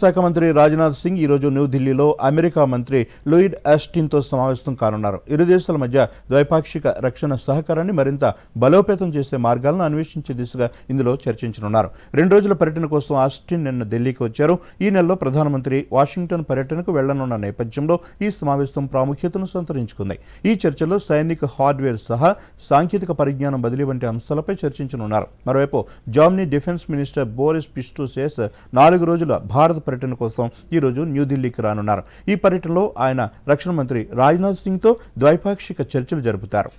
శాఖ మంత్రి రాజ్నాథ్ సింగ్ ఈరోజు న్యూఢిల్లీలో అమెరికా మంత్రి లూయిడ్ ఆస్టిన్తో సమావేశం కానున్నారు ఇరు దేశాల మధ్య ద్వైపాక్షిక రక్షణ సహకారాన్ని మరింత బలోపేతం చేసే మార్గాలను అన్వేషించే దిశగా ఇందులో చర్చించనున్నారు రెండు రోజుల పర్యటన కోసం ఆస్టిన్ నిన్న ఢిల్లీకి వచ్చారు ఈ నెలలో ప్రధానమంత్రి వాషింగ్టన్ పర్యటనకు వెళ్లనున్న నేపథ్యంలో ఈ సమావేశం ప్రాముఖ్యతను సంతరించుకుంది ఈ చర్చలో సైనిక హార్డ్వేర్ సహా సాంకేతిక పరిజ్ఞానం బదిలీ వంటి అంశాలపై చర్చించనున్నారు మరోవైపు Germany defence minister Boris Pistorius నాలుగు రోజుల భారత పర్యటన కోసం ఈరోజు న్యూఢిల్లీకి రానున్నారు ఈ పర్యటనలో ఆయన రక్షణ మంత్రి రాజ్నాథ్ సింగ్తో ద్వైపాక్షిక చర్చలు జరుపుతారు